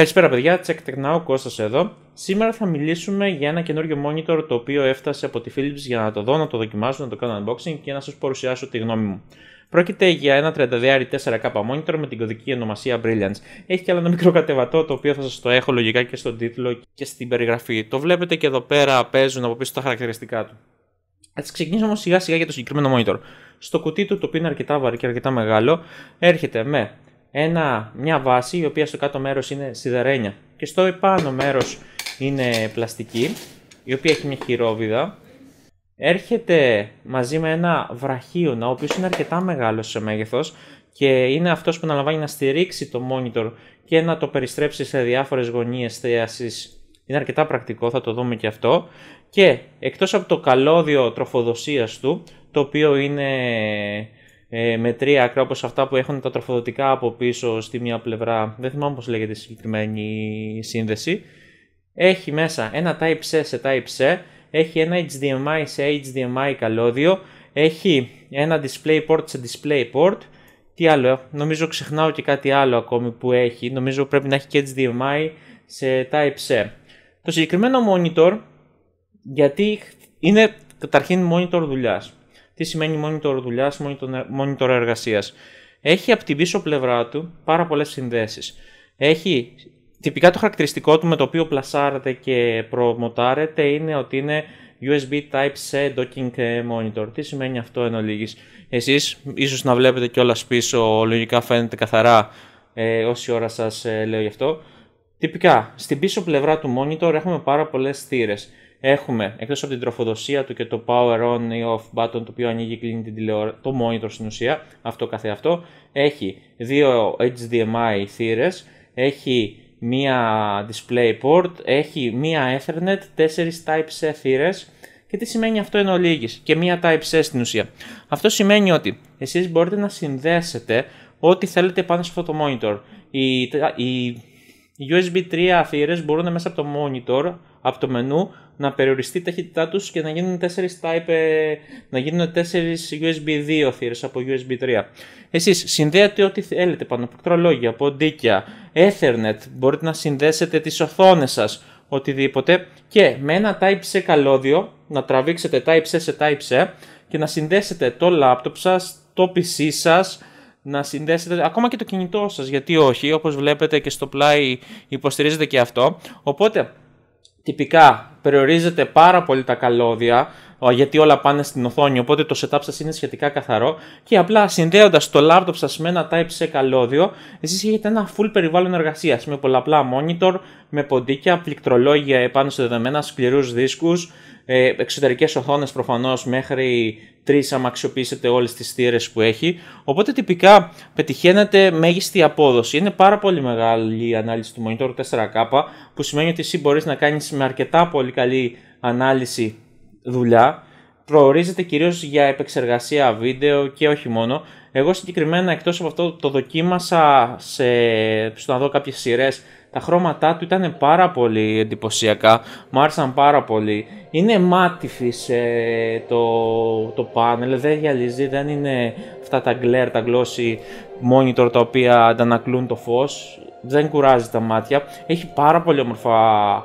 Καλησπέρα παιδιά, τσεκτεκνάω Κώστας εδώ. Σήμερα θα μιλήσουμε για ένα καινούριο monitor το οποίο έφτασε από τη Philips για να το δω, να το δοκιμάσω, να το κάνω unboxing και να σας παρουσιάσω τη γνώμη μου. Πρόκειται για ένα 32R4K monitor με την κωδική ονομασία Brilliance. Έχει και άλλο ένα μικρό κατεβατό το οποίο θα σας το έχω λογικά και στον τίτλο και στην περιγραφή. Το βλέπετε και εδώ πέρα παίζουν από πίσω τα χαρακτηριστικά του. Ας ξεκινήσουμε όμω σιγά σιγά για το συγκεκριμένο monitor. Στο κουτί του, το οποίο είναι αρκετά βαρύ και αρκετά μεγάλο, έρχεται με ένα, μια βάση η οποία στο κάτω μέρος είναι σιδερένια και στο επάνω μέρος είναι πλαστική η οποία έχει μια χειρόβιδα έρχεται μαζί με ένα βραχίωνα ο οποίος είναι αρκετά μεγάλος σε μέγεθος και είναι αυτός που αναλαμβάνει να στηρίξει το monitor και να το περιστρέψει σε διάφορες γωνίες θέασης είναι αρκετά πρακτικό, θα το δούμε και αυτό. Και εκτός από το καλώδιο τροφοδοσίας του, το οποίο είναι ε, με τρία άκρα αυτά που έχουν τα τροφοδοτικά από πίσω στη μία πλευρά, δεν θυμάμαι πώς λέγεται η συγκεκριμένη σύνδεση. Έχει μέσα ένα Type-C σε Type-C, έχει ένα HDMI σε HDMI καλώδιο, έχει ένα DisplayPort σε DisplayPort, τι άλλο, ε, νομίζω ξεχνάω και κάτι άλλο ακόμη που έχει, νομίζω πρέπει να έχει και HDMI σε Type-C. Το συγκεκριμένο monitor, γιατί είναι καταρχήν monitor δουλειάς, τι σημαίνει monitor δουλειάς, monitor, monitor εργασίας. Έχει από την πίσω πλευρά του πάρα πολλές συνδέσεις. Έχει τυπικά το χαρακτηριστικό του με το οποίο πλασάρεται και προμοτάρεται είναι ότι είναι USB Type-C Docking Monitor. Τι σημαίνει αυτό εν ολίγης. Εσείς ίσως να βλέπετε κιόλας πίσω, λογικά φαίνεται καθαρά ε, όση ώρα σας ε, λέω γι' αυτό. Τυπικά, στην πίσω πλευρά του monitor έχουμε πάρα πολλές θύρες. Έχουμε εκτός από την τροφοδοσία του και το power on ή off button το οποίο ανοίγει κλείνει την το monitor στην ουσία, αυτό καθεαυτό. Έχει δύο HDMI θύρες, έχει μία display port έχει μία Ethernet, τέσσερις Type-C θύρες και τι σημαίνει αυτό εν και μία Type-C στην ουσία. Αυτό σημαίνει ότι εσείς μπορείτε να συνδέσετε ό,τι θέλετε πάνω σε αυτό το monitor. Οι, η USB 3 θύρες μπορούν μέσα από το monitor, από το μενού, να περιοριστεί η ταχύτητά τους και να γίνουν 4 Type, ε, να γίνουν 4 USB 2 θύρες από USB 3. Εσείς συνδέετε ό,τι θέλετε πάνω από ποντίκια, Ethernet, μπορείτε να συνδέσετε τις οθόνες σας, οτιδήποτε και με ένα Type-C καλώδιο να τραβήξετε Type-C σε Type-C και να συνδέσετε το laptop σας, το PC σας, να συνδέσετε ακόμα και το κινητό σας γιατί όχι όπως βλέπετε και στο πλάι υποστηρίζεται και αυτό οπότε τυπικά περιορίζεται πάρα πολύ τα καλώδια γιατί όλα πάνε στην οθόνη. Οπότε το setup σας είναι σχετικά καθαρό και απλά συνδέοντας το laptop σας με ένα Type-C καλώδιο, εσείς έχετε ένα full περιβάλλον εργασίας με πολλαπλά monitor, με ποντίκια, πληκτρολόγια επάνω σε δεδομένα, σκληρούς δίσκους, ε, εξωτερικές οθόνες προφανώς μέχρι τρεις, αν αξιοποιήσετε όλες τις θύρες που έχει. Οπότε τυπικά πετυχαίνετε μέγιστη απόδοση. Είναι πάρα πολύ μεγάλη η ανάλυση του monitor 4K, που σημαίνει ότι εσύ μπορείς να κάνεις με αρκετά πολύ καλή ανάλυση δουλειά προορίζεται κυρίως για επεξεργασία βίντεο και όχι μόνο. Εγώ συγκεκριμένα εκτός από αυτό το δοκίμασα σε, στο να δω κάποιες σειρές τα χρώματά του ήταν πάρα πολύ εντυπωσιακά, μου άρεσαν πάρα πολύ. Είναι μάτιφις το, το πάνελ, δεν γυαλίζει, δεν είναι αυτά τα γκλέρ τα glossy monitor τα οποία αντανακλούν το φως. Δεν κουράζει τα μάτια. Έχει πάρα πολύ όμορφα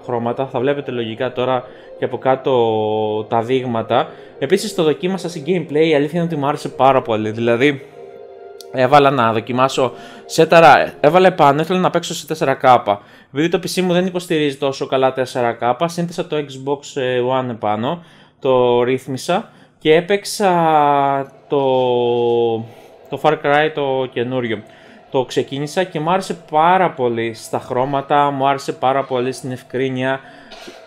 χρώματα. Θα βλέπετε λογικά τώρα και από κάτω τα δείγματα. Επίσης το δοκίμασα σε gameplay, η αλήθεια είναι ότι μου άρεσε πάρα πολύ. Δηλαδή Έβαλα να δοκιμάσω τερά. Έβαλε πάνω, ήθελα να παίξω σε 4K. Επειδή το PC μου δεν υποστηρίζει τόσο καλά 4K, σύνθεσα το Xbox ε, One επάνω, το ρύθμισα και έπαιξα το, το Far Cry το καινούριο. Το ξεκίνησα και μου άρεσε πάρα πολύ στα χρώματα, μου άρεσε πάρα πολύ στην ευκρίνεια.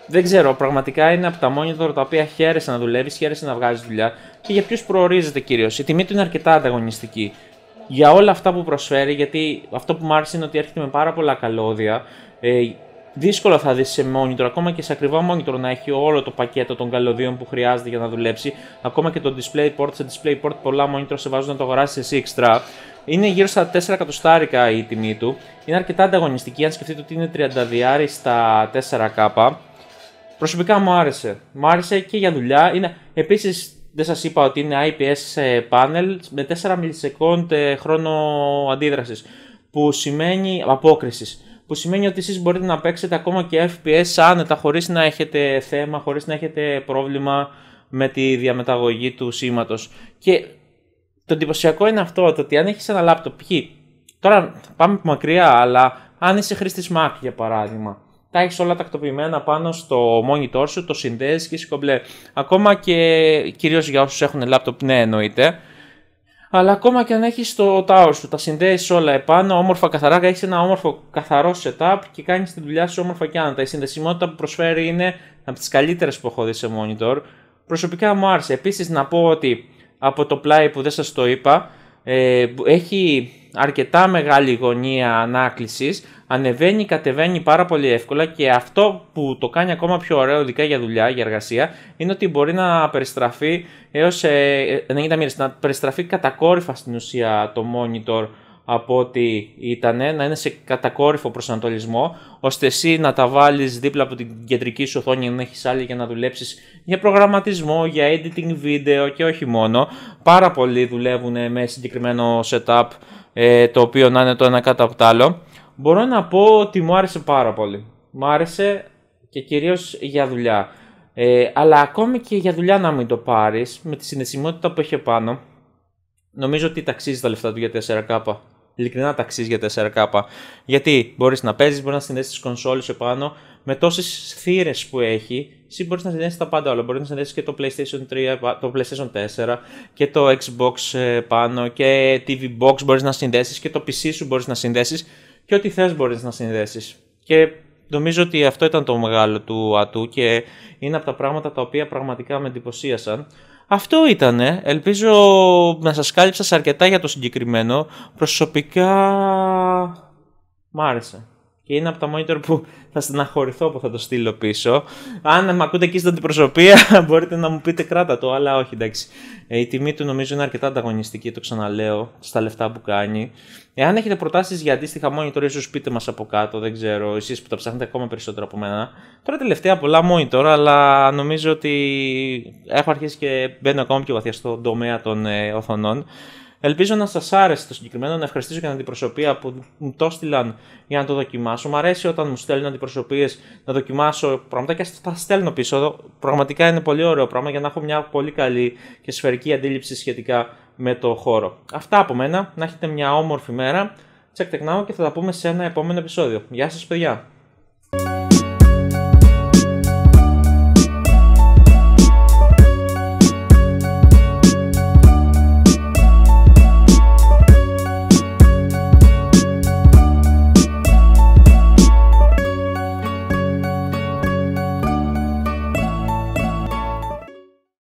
Δεν ξέρω, πραγματικά είναι από τα monitor τα οποία χαίρεσαι να δουλεύεις, χαίρεσαι να βγάζεις δουλειά. Και για ποιους προορίζεται κυρίως. Η τιμή του είναι αρκετά ανταγωνιστική για όλα αυτά που προσφέρει, γιατί αυτό που μου άρεσε είναι ότι έρχεται με πάρα πολλά καλώδια. Ε, δύσκολα θα δεις σε monitor, ακόμα και σε ακριβά monitor να έχει όλο το πακέτο των καλωδίων που χρειάζεται για να δουλέψει. Ακόμα και το display port, σε display port πολλά monitor σε βάζουν να το αγοράσεις εσύ extra. Είναι γύρω στα 4 εκατοστάρικα η τιμή του. Είναι αρκετά ανταγωνιστική, αν σκεφτείτε ότι είναι 30 στα 4K. Προσωπικά μου άρεσε. Μου άρεσε και για δουλειά. Είναι δεν σας είπα ότι είναι IPS panel με 4 ms ε, χρόνο αντίδρασης που σημαίνει απόκρισης που σημαίνει ότι εσείς μπορείτε να παίξετε ακόμα και FPS άνετα χωρίς να έχετε θέμα, χωρίς να έχετε πρόβλημα με τη διαμεταγωγή του σήματος. Και το εντυπωσιακό είναι αυτό, το ότι αν έχεις ένα λάπτοπ, π.χ. τώρα πάμε μακριά, αλλά αν είσαι χρήστης Mac για παράδειγμα, τα έχεις όλα τακτοποιημένα πάνω στο monitor σου, το συνδέεις και είσαι Ακόμα και κυρίως για όσους έχουν λάπτοπ, ναι, εννοείται. Αλλά ακόμα και αν έχεις το tower σου, τα συνδέεις όλα επάνω, όμορφα καθαρά, έχεις ένα όμορφο καθαρό setup και κάνεις τη δουλειά σου όμορφα και άνετα. Η συνδεσιμότητα που προσφέρει είναι από τις καλύτερες που έχω δει σε monitor. Προσωπικά μου άρεσε. Επίσης να πω ότι από το πλάι που δεν σας το είπα, ε, έχει αρκετά μεγάλη γωνία ανάκλησης, ανεβαίνει, κατεβαίνει πάρα πολύ εύκολα και αυτό που το κάνει ακόμα πιο ωραίο, ειδικά για δουλειά, για εργασία, είναι ότι μπορεί να περιστραφεί 90 ε, ε, μοίρε. να περιστραφεί κατακόρυφα στην ουσία το monitor από ό,τι ήταν, να είναι σε κατακόρυφο προσανατολισμό, ώστε εσύ να τα βάλεις δίπλα από την κεντρική σου οθόνη να έχεις άλλη για να δουλέψεις για προγραμματισμό, για editing βίντεο και όχι μόνο. Πάρα πολλοί δουλεύουν με συγκεκριμένο setup ε, το οποίο να είναι το ένα κάτω από το άλλο μπορώ να πω ότι μου άρεσε πάρα πολύ. Μου άρεσε και κυρίως για δουλειά. Ε, αλλά ακόμη και για δουλειά να μην το πάρεις, με τη συνεσιμότητα που έχει πάνω, νομίζω ότι ταξίζεις τα λεφτά του για 4K. Ειλικρινά ταξίζεις για 4K. Γιατί μπορείς να παίζεις, μπορείς να συνδέσεις τις κονσόλες επάνω, με τόσες θύρες που έχει, εσύ μπορείς να συνδέσεις τα πάντα όλα. Μπορείς να συνδέσεις και το PlayStation 3, το PlayStation 4 και το Xbox ε, πάνω και TV Box μπορείς να συνδέσεις και το PC σου μπορείς να συνδέσεις και ό,τι θες μπορείς να συνδέσεις. Και νομίζω ότι αυτό ήταν το μεγάλο του ατού και είναι από τα πράγματα τα οποία πραγματικά με εντυπωσίασαν. Αυτό ήτανε. Ελπίζω να σας κάλυψα αρκετά για το συγκεκριμένο. Προσωπικά μ' άρεσε και είναι από τα monitor που θα στεναχωρηθώ που θα το στείλω πίσω. Αν με ακούτε εκεί στην αντιπροσωπεία, μπορείτε να μου πείτε κράτα το, αλλά όχι εντάξει. Ε, η τιμή του νομίζω είναι αρκετά ανταγωνιστική, το ξαναλέω, στα λεφτά που κάνει. Εάν έχετε προτάσεις για αντίστοιχα monitor, ίσως πείτε μας από κάτω, δεν ξέρω, εσείς που τα ψάχνετε ακόμα περισσότερο από μένα. Τώρα τελευταία πολλά monitor, αλλά νομίζω ότι έχω αρχίσει και μπαίνω ακόμα πιο βαθιά στον τομέα των ε, οθονών. Ελπίζω να σας άρεσε το συγκεκριμένο, να ευχαριστήσω και την αντιπροσωπεία που μου το στείλαν για να το δοκιμάσω. Μ' αρέσει όταν μου στέλνουν αντιπροσωπείες να δοκιμάσω πράγματα και τα στέλνω πίσω. Πραγματικά είναι πολύ ωραίο πράγμα για να έχω μια πολύ καλή και σφαιρική αντίληψη σχετικά με το χώρο. Αυτά από μένα. Να έχετε μια όμορφη μέρα. Τσεκ και θα τα πούμε σε ένα επόμενο επεισόδιο. Γεια σας, παιδιά!